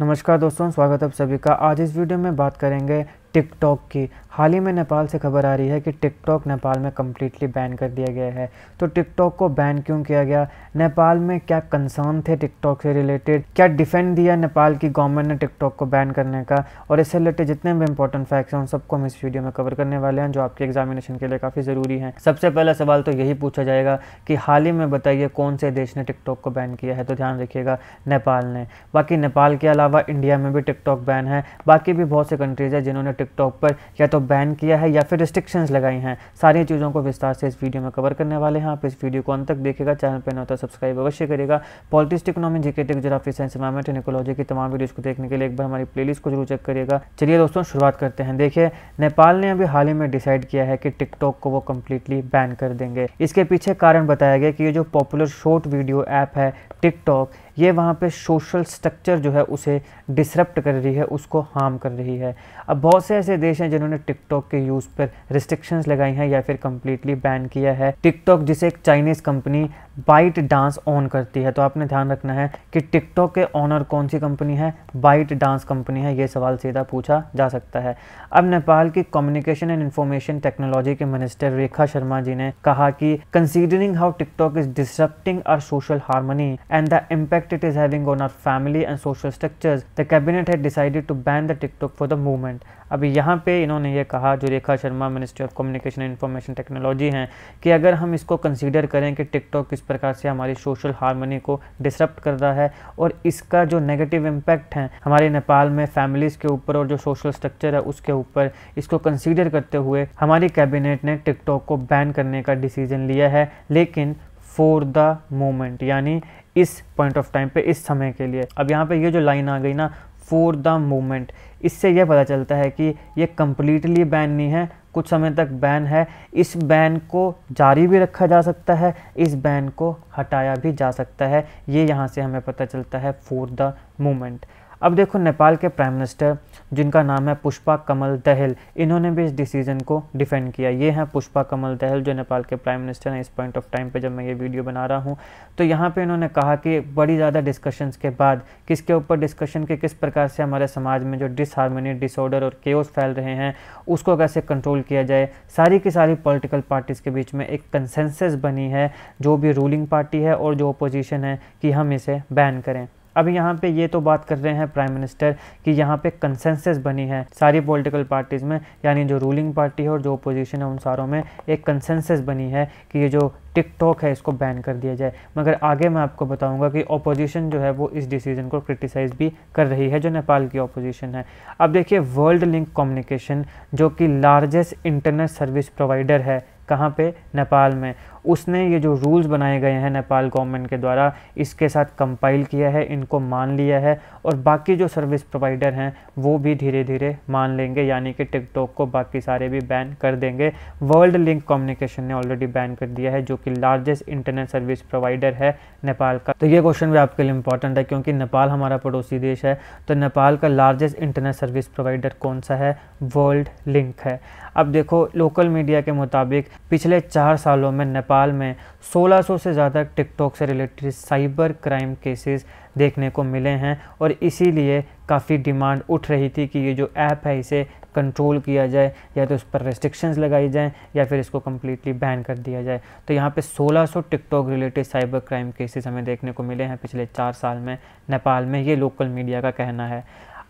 नमस्कार दोस्तों स्वागत है आप सभी का आज इस वीडियो में बात करेंगे टिकटॉक की हाल ही में नेपाल से खबर आ रही है कि टिकटॉक नेपाल में कम्प्लीटली बैन कर दिया गया है तो टिकटॉक को बैन क्यों किया गया नेपाल में क्या कंसर्न थे टिकटॉक से रिलेटेड क्या डिफेंड दिया नेपाल की गवर्नमेंट ने टिकटॉक को बैन करने का और इससे रिलेटेड जितने भी इंपॉर्टेंट फैक्ट्स हैं उन सबको हम इस वीडियो में कवर करने वाले हैं जो आपके एग्जामिनेशन के लिए काफ़ी ज़रूरी है सबसे पहला सवाल तो यही पूछा जाएगा कि हाल ही में बताइए कौन से देश ने टिकटॉक को बैन किया है तो ध्यान रखिएगा नेपाल ने बाकी नेपाल के अलावा इंडिया में भी टिकटॉक बैन है बाकी भी बहुत से कंट्रीज़ हैं जिन्होंने टिक टिकटॉक पर या तो बैन किया है या फिर रिस्ट्रिक्शंस लगाई हैं सारी चीज़ों को विस्तार से इस वीडियो में कवर करने वाले हैं आप इस वीडियो को अंत तक देखेगा चैनल पर न होता सब्सक्राइब अवश्य करेगा politics economy GK tech geography science environment ecology की तमाम वीडियोज़ को देखने के लिए एक बार हमारी प्ले को जरूर चेक करेगा चलिए दोस्तों शुरुआत करते हैं देखिए नेपाल ने अभी हाल ही में डिसाइड किया है कि टिकटॉक को वो कम्प्लीटली बैन कर देंगे इसके पीछे कारण बताया गया कि ये जो पॉपुलर शॉर्ट वीडियो ऐप है टिकटॉक ये वहाँ पे सोशल स्ट्रक्चर जो है उसे डिसरप्ट कर रही है उसको हार्म कर रही है अब बहुत से ऐसे देश हैं जिन्होंने टिकटॉक के यूज़ पर रिस्ट्रिक्शंस लगाई हैं या फिर कम्प्लीटली बैन किया है टिकटॉक जिसे एक Chinese company ByteDance own करती है तो आपने ध्यान रखना है कि टिकटॉक के ऑनर कौन सी कंपनी है बाइट डांस कंपनी है ये सवाल सीधा पूछा जा सकता है अब नेपाल की कम्युनिकेशन एंड इंफॉर्मेशन टेक्नोलॉजी के मिनिस्टर रेखा शर्मा जी ने कहा कि considering how TikTok is disrupting our social harmony and the impact it is having on our family and social structures the cabinet है to ban the TikTok for the movement अभी यहाँ पे इन्होंने ये कहा जो Rekha Sharma ministry of communication and information technology हैं कि अगर हम इसको कंसीडर करें कि टिकटॉक किस प्रकार से हमारी सोशल हारमोनी को डिसरप्ट कर रहा है और इसका जो नेगेटिव इम्पैक्ट है हमारे नेपाल में फैमिलीज़ के ऊपर और जो सोशल स्ट्रक्चर है उसके ऊपर इसको कंसीडर करते हुए हमारी कैबिनेट ने टिकटॉक को बैन करने का डिसीजन लिया है लेकिन फॉर द मोमेंट यानी इस पॉइंट ऑफ टाइम पे इस समय के लिए अब यहाँ पे ये जो लाइन आ गई ना फॉर द मोमेंट इससे यह पता चलता है कि ये कम्प्लीटली बैन नहीं है कुछ समय तक बैन है इस बैन को जारी भी रखा जा सकता है इस बैन को हटाया भी जा सकता है ये यहाँ से हमें पता चलता है फॉर द मोमेंट अब देखो नेपाल के प्राइम मिनिस्टर जिनका नाम है पुष्पा कमल दहल इन्होंने भी इस डिसीजन को डिफेंड किया ये हैं पुष्पा कमल दहल जो नेपाल के प्राइम मिनिस्टर हैं इस पॉइंट ऑफ टाइम पे जब मैं ये वीडियो बना रहा हूँ तो यहाँ पे इन्होंने कहा कि बड़ी ज़्यादा डिस्कशंस के बाद किसके ऊपर डिस्कशन के किस प्रकार से हमारे समाज में जो डिसहारमोनी डिसऑर्डर और केस फैल रहे हैं उसको कैसे कंट्रोल किया जाए सारी की सारी पॉलिटिकल पार्टीज़ के बीच में एक कंसेंसस बनी है जो भी रूलिंग पार्टी है और जो अपोजिशन है कि हम इसे बैन करें अब यहाँ पे ये तो बात कर रहे हैं प्राइम मिनिस्टर कि यहाँ पे कंसेंसस बनी है सारी पॉलिटिकल पार्टीज़ में यानी जो रूलिंग पार्टी है और जो अपोजिशन है उन सारों में एक कंसेंसस बनी है कि ये जो टिकटॉक है इसको बैन कर दिया जाए मगर आगे मैं आपको बताऊंगा कि अपोजिशन जो है वो इस डिसीजन को क्रिटिसाइज भी कर रही है जो नेपाल की अपोजिशन है अब देखिए वर्ल्ड लिंक कम्युनिकेशन जो कि लार्जेस्ट इंटरनेट सर्विस प्रोवाइडर है कहाँ पे नेपाल में उसने ये जो रूल्स बनाए गए हैं नेपाल गवर्नमेंट के द्वारा इसके साथ कंपाइल किया है इनको मान लिया है और बाकी जो सर्विस प्रोवाइडर हैं वो भी धीरे धीरे मान लेंगे यानी कि टिकटॉक को बाकी सारे भी बैन कर देंगे वर्ल्ड लिंक कम्युनिकेशन ने ऑलरेडी बैन कर दिया है जो कि लार्जेस्ट इंटरनेट सर्विस प्रोवाइडर है नेपाल का तो ये क्वेश्चन भी आपके लिए इंपॉर्टेंट है क्योंकि नेपाल हमारा पड़ोसी देश है तो नेपाल का लार्जेस्ट इंटरनेट सर्विस प्रोवाइडर कौन सा है वर्ल्ड लिंक है अब देखो लोकल मीडिया के मुताबिक पिछले चार सालों में नेपाल नेपाल में 1600 से ज़्यादा टिकटॉक से रिलेटेड साइबर क्राइम केसेस देखने को मिले हैं और इसीलिए काफ़ी डिमांड उठ रही थी कि ये जो ऐप है इसे कंट्रोल किया जाए या तो उस पर रेस्ट्रिक्शंस लगाई जाएँ या फिर इसको कम्प्लीटली बैन कर दिया जाए तो यहाँ पे 1600 TikTok related cyber crime cases हमें देखने को मिले हैं पिछले चार साल में नेपाल में ये लोकल मीडिया का कहना है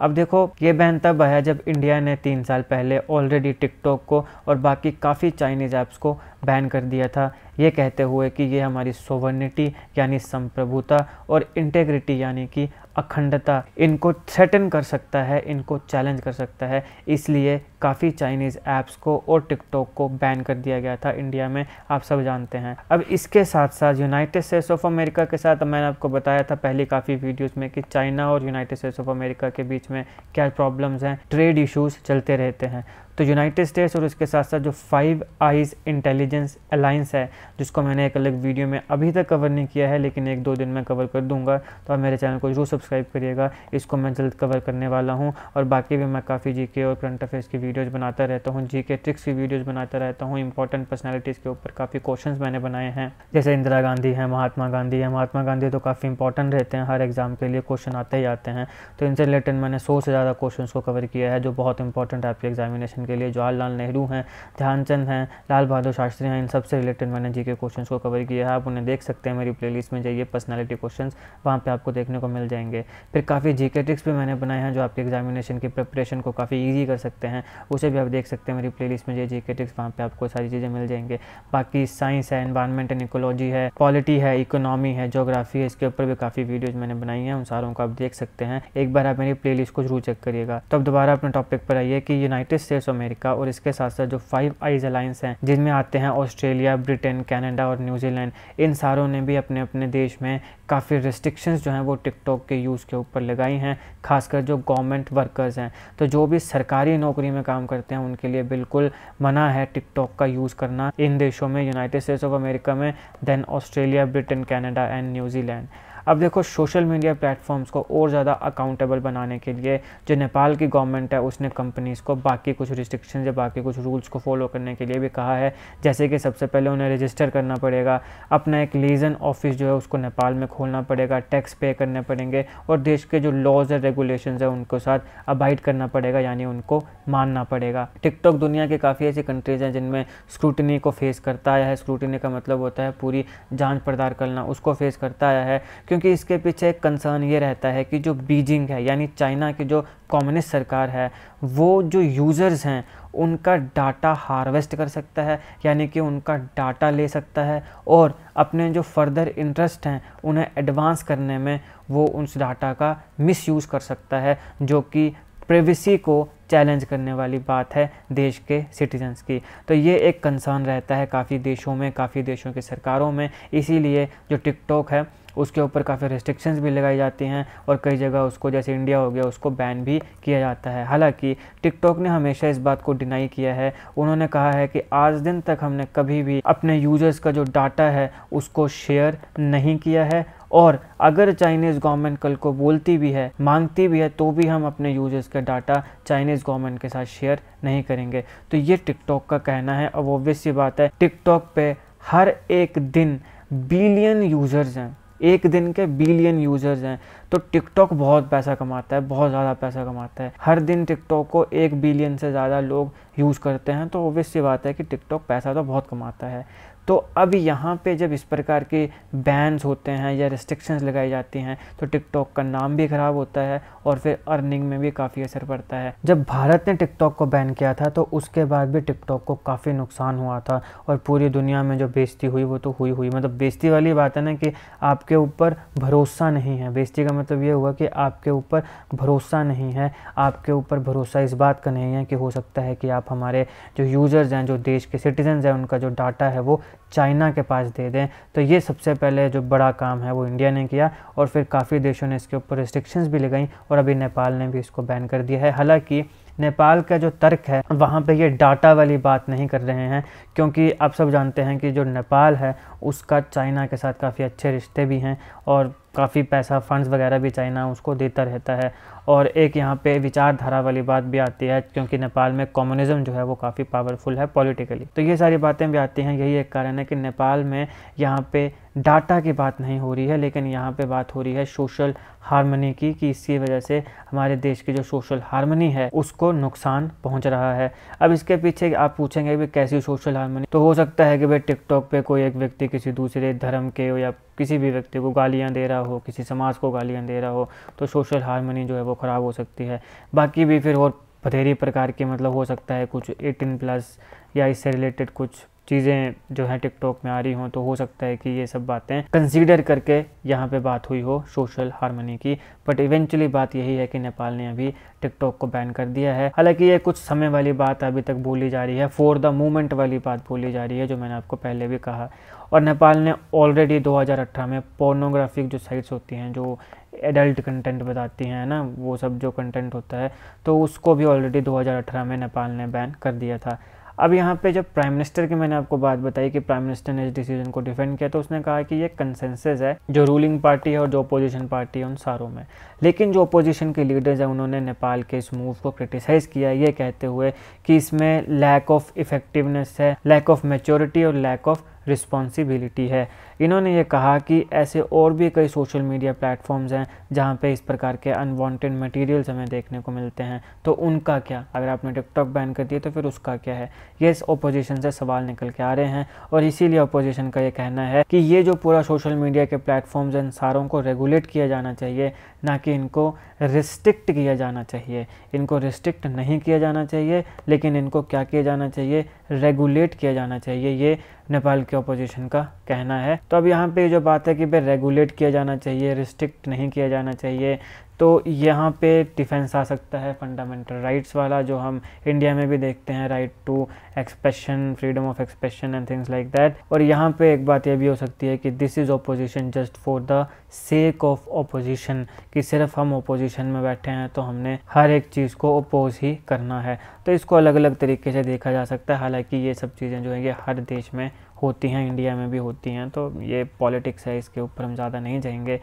अब देखो ये बैन तब आया जब इंडिया ने तीन साल पहले ऑलरेडी टिकटॉक को और बाकी काफ़ी चाइनीज़ ऐप्स को बैन कर दिया था ये कहते हुए कि ये हमारी सोवर्निटी यानी संप्रभुता और इंटेग्रिटी यानी कि अखंडता इनको थ्रेटन कर सकता है इनको चैलेंज कर सकता है इसलिए काफ़ी चाइनीज़ ऐप्स को और टिकटॉक को बैन कर दिया गया था इंडिया में आप सब जानते हैं अब इसके साथ साथ यूनाइटेड स्टेट्स ऑफ अमेरिका के साथ मैंने आपको बताया था पहले काफ़ी वीडियोस में कि चाइना और यूनाइटेड स्टेट्स ऑफ अमेरिका के बीच में क्या प्रॉब्लम्स हैं ट्रेड इशूज़ चलते रहते हैं तो यूनाइटेड स्टेट्स और उसके साथ साथ जो फाइव आइज इंटेलिजेंस अलाइंस है जिसको मैंने एक अलग वीडियो में अभी तक कवर नहीं किया है लेकिन एक दो दिन में कवर कर दूंगा तो आप मेरे चैनल को जरूर सब्सक्राइब करिएगा इसको मैं जल्द कवर करने वाला हूँ और बाकी भी मैं काफ़ी जी और करंट अफेयर्स की वीडियोज़ बनाता रहता हूँ जी ट्रिक्स की वीडियोज़ बनाता रहता हूँ इंपॉर्टेंट पर्सनैलिटीज़ के ऊपर काफ़ी क्वेश्चन मैंने बनाए हैं जैसे इंदिरा गांधी है महात्मा गांधी है महात्मा गांधी तो काफ़ी इंपॉर्टेंट रहते हैं हर एग्ज़ाम के लिए क्वेश्चन आते ही आते हैं तो इनसे रिलेटेड मैंने सौ से ज़्यादा क्वेश्चन को कवर किया है जो बहुत इंपॉर्टेंट आपके एग्जामिनेशन के लिए जवाहरलाल नेहरू हैं ध्यानचंद हैं लाल बहादुर शास्त्री हैं इन सबसे रिलेटेड मैंने जी के क्वेश्चन को कवर किया है आप उन्हें देख सकते हैं मेरी प्ले में जाइए पर्सनैलिटी क्वेश्चन वहाँ पर आपको देखने को मिल जाएंगे फिर काफ़ी जी के ट्रिक्स भी मैंने बनाए हैं जो आपके एग्जामिनेशन की प्रिपरेशन को काफ़ी ईजी कर सकते हैं उसे भी आप देख सकते हैं मेरी प्ले में जाइए जी के ट्रिक्स वहाँ पर आपको सारी चीज़ें मिल जाएंगे बाकी साइंस है इन्वायरमेंट एंड इकोलॉजी है पॉलिटी है इकोनॉमी है जोग्राफी है इसके ऊपर भी काफ़ी वीडियोज़ मैंने बनाई हैं उन सारों को आप देख सकते हैं एक बार आप मेरी प्लेलिस्ट को जरूर चेक करिएगा तो अब दोबारा अपने टॉपिक पर आइए कि यूनाइटेड स्टेट्स ऑफ अमेरिका और इसके साथ साथ जो फाइव आईज अलायंस हैं जिनमें आते हैं ऑस्ट्रेलिया ब्रिटेन कनाडा और न्यूजीलैंड इन सारों ने भी अपने अपने देश में काफ़ी रिस्ट्रिक्शंस जो हैं वो टिकटॉक के यूज़ के ऊपर लगाई हैं खासकर जो गवर्नमेंट वर्कर्स हैं तो जो भी सरकारी नौकरी में काम करते हैं उनके लिए बिल्कुल मना है टिकटॉक का यूज़ करना इन देशों में यूनाइटेड स्टेट्स ऑफ अमेरिका में then Australia Britain Canada and New Zealand अब देखो सोशल मीडिया प्लेटफॉर्म्स को और ज़्यादा अकाउंटेबल बनाने के लिए जो नेपाल की गवर्नमेंट है उसने कंपनीज़ को बाकी कुछ रिस्ट्रिक्शन या बाकी कुछ रूल्स को फॉलो करने के लिए भी कहा है जैसे कि सबसे पहले उन्हें रजिस्टर करना पड़ेगा अपना एक लीजन ऑफिस जो है उसको नेपाल में खोलना पड़ेगा टैक्स पे करने पड़ेंगे और देश के जो लॉज एंड रेगुलेशन है उनको साथ अबाइड करना पड़ेगा यानी उनको मानना पड़ेगा टिकटॉक दुनिया के काफ़ी ऐसी कंट्रीज़ हैं जिनमें स्क्रूटनी को फेस करता आया है स्क्रूटनी का मतलब होता है पूरी जांच पड़ताल करना उसको फेस करता आया है क्योंकि क्योंकि इसके पीछे एक कंसर्न ये रहता है कि जो बीजिंग है यानी चाइना की जो कम्युनिस्ट सरकार है वो जो यूज़र्स हैं उनका डाटा हार्वेस्ट कर सकता है यानी कि उनका डाटा ले सकता है और अपने जो फर्दर इंटरेस्ट हैं उन्हें एडवांस करने में वो उस डाटा का मिसयूज़ कर सकता है जो कि प्रेविसी को चैलेंज करने वाली बात है देश के सिटीजन्स की तो ये एक कंसर्न रहता है काफ़ी देशों में काफ़ी देशों की सरकारों में इसीलिए जो टिकटॉक है उसके ऊपर काफ़ी रिस्ट्रिक्शंस भी लगाई जाती हैं और कई जगह उसको जैसे इंडिया हो गया उसको बैन भी किया जाता है हालांकि टिकटॉक ने हमेशा इस बात को डिनाई किया है उन्होंने कहा है कि आज दिन तक हमने कभी भी अपने यूजर्स का जो डाटा है उसको शेयर नहीं किया है और अगर चाइनीज़ गवर्नमेंट कल को बोलती भी है मांगती भी है तो भी हम अपने यूजर्स का डाटा चाइनीज़ गवर्नमेंट के साथ शेयर नहीं करेंगे तो ये टिकटॉक का कहना है और ऑब्वियस ये बात है टिकटॉक पे हर एक दिन बिलियन यूज़र्स हैं एक दिन के बिलियन यूज़र्स हैं तो टिकटॉक बहुत पैसा कमाता है बहुत ज़्यादा पैसा कमाता है हर दिन टिकटॉक को एक बिलियन से ज़्यादा लोग यूज़ करते हैं तो ओबियस सी बात है कि टिकटॉक पैसा तो बहुत कमाता है तो अब यहाँ पे जब इस प्रकार के बैंस होते हैं या रिस्ट्रिक्शंस लगाई जाती हैं तो टिकटॉक का नाम भी ख़राब होता है और फिर अर्निंग में भी काफ़ी असर पड़ता है जब भारत ने टिकटॉक को बैन किया था तो उसके बाद भी टिकटॉक को काफ़ी नुकसान हुआ था और पूरी दुनिया में जो बेजती हुई वो तो हुई हुई मतलब बेजती वाली बात है ना कि आपके ऊपर भरोसा नहीं है बेजती का मतलब ये हुआ कि आपके ऊपर भरोसा नहीं है आपके ऊपर भरोसा इस बात का नहीं है कि हो सकता है कि आप हमारे जो यूज़र्स हैं जो देश के सिटीजन हैं उनका जो डाटा है वो चाइना के पास दे दें तो ये सबसे पहले जो बड़ा काम है वो इंडिया ने किया और फिर काफ़ी देशों ने इसके ऊपर रिस्ट्रिक्शंस भी लगाई और अभी नेपाल ने भी इसको बैन कर दिया है हालांकि नेपाल का जो तर्क है वहाँ पे ये डाटा वाली बात नहीं कर रहे हैं क्योंकि आप सब जानते हैं कि जो नेपाल है उसका चाइना के साथ काफ़ी अच्छे रिश्ते भी हैं और काफ़ी पैसा फंड्स वगैरह भी चाइना उसको देता रहता है और एक यहाँ पे विचारधारा वाली बात भी आती है क्योंकि नेपाल में कम्युनिज्म जो है वो काफ़ी पावरफुल है पॉलिटिकली तो ये सारी बातें भी आती हैं यही एक कारण है कि नेपाल में यहाँ पे डाटा की बात नहीं हो रही है लेकिन यहाँ पे बात हो रही है सोशल हारमोनी की कि इसकी वजह से हमारे देश की जो सोशल हारमोनी है उसको नुकसान पहुँच रहा है अब इसके पीछे आप पूछेंगे भी कैसी सोशल हारमोनी तो हो सकता है कि भाई टिकटॉक पे कोई एक व्यक्ति किसी दूसरे धर्म के या किसी भी व्यक्ति को गालियाँ दे रहा हो किसी समाज को गालियाँ दे रहा हो तो सोशल हारमोनी जो है वो ख़राब हो सकती है बाकी भी फिर और बधेरी प्रकार के मतलब हो सकता है कुछ एटीन प्लस या इससे रिलेटेड कुछ चीज़ें जो हैं टिकटॉक में आ रही हों तो हो सकता है कि ये सब बातें कंसीडर करके यहाँ पे बात हुई हो सोशल हारमोनी की बट इवेंचुअली बात यही है कि नेपाल ने अभी टिकटॉक को बैन कर दिया है हालांकि ये कुछ समय वाली बात अभी तक बोली जा रही है फॉर द मोमेंट वाली बात बोली जा रही है जो मैंने आपको पहले भी कहा और नेपाल ने ऑलरेडी 2018 में पोर्नोग्राफिक जो साइट्स होती हैं जो एडल्ट कंटेंट बताती हैं ना वो सब जो कंटेंट होता है तो उसको भी ऑलरेडी 2018 में नेपाल ने बैन कर दिया था अब यहाँ पे जब प्राइम मिनिस्टर की मैंने आपको बात बताई कि प्राइम मिनिस्टर ने इस डिसीजन को डिफेंड किया तो उसने कहा कि ये कंसेंसस है जो रूलिंग पार्टी है और जो अपोजिशन पार्टी है उन सारों में लेकिन जो अपोजिशन के लीडर्स हैं उन्होंने नेपाल के इस मूव को क्रिटिसाइज़ किया ये कहते हुए कि इसमें लैक ऑफ इफेक्टिवनेस है लैक ऑफ मेच्योरिटी और लैक ऑफ रिस्पॉन्सिबिलिटी है इन्होंने ये कहा कि ऐसे और भी कई सोशल मीडिया प्लेटफॉर्म्स हैं जहाँ पे इस प्रकार के अनवांटेड मटेरियल्स हमें देखने को मिलते हैं तो उनका क्या अगर आपने टिकटॉक बैन कर दिया तो फिर उसका क्या है ये इस अपोजिशन से सवाल निकल के आ रहे हैं और इसीलिए अपोजिशन का ये कहना है कि ये जो पूरा सोशल मीडिया के प्लेटफॉर्म्स इन सारों को रेगुलेट किया जाना चाहिए ना कि इनको रिस्ट्रिक्ट किया जाना चाहिए इनको रिस्ट्रिक्ट नहीं किया जाना चाहिए लेकिन इनको क्या किया जाना चाहिए रेगुलेट किया जाना चाहिए ये नेपाल के अपोजिशन का कहना है तो अब यहाँ पे जो बात है कि भाई रेगुलेट किया जाना चाहिए रिस्ट्रिक्ट नहीं किया जाना चाहिए तो यहाँ पे डिफेंस आ सकता है फंडामेंटल राइट्स वाला जो हम इंडिया में भी देखते हैं right to expression freedom of expression and things like that और यहाँ पे एक बात यह भी हो सकती है कि this is opposition just for the sake of opposition कि सिर्फ हम ऑपोजिशन में बैठे हैं तो हमने हर एक चीज़ को अपोज ही करना है तो इसको अलग अलग तरीके से देखा जा सकता है हालांकि ये सब चीज़ें जो है ये हर देश में होती हैं इंडिया में भी होती हैं तो ये पॉलिटिक्स है इसके ऊपर हम ज़्यादा नहीं जाएंगे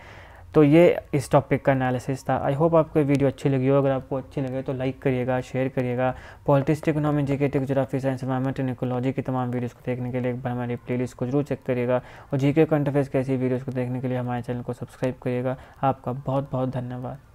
तो ये इस टॉपिक का एनालिसिस था आई होप आपको वीडियो अच्छी लगी हो अगर आपको अच्छी लगे तो लाइक करिएगा शेयर करिएगा politics economy GK geography science environment and ecology की तमाम वीडियोस को देखने के लिए एक बार हमारी प्लेलिस्ट को जरूर चेक करिएगा और जीके कंटरफेस कैसी वीडियोज़ को देखने के लिए हमारे चैनल को सब्सक्राइब करिएगा आपका बहुत बहुत धन्यवाद